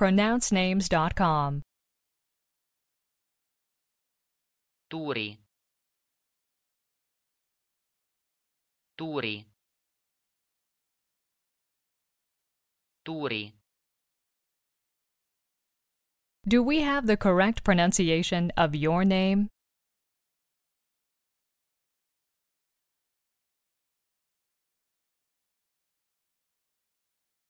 pronouncenames.com. Turi. Turi. Turi. Do we have the correct pronunciation of your name?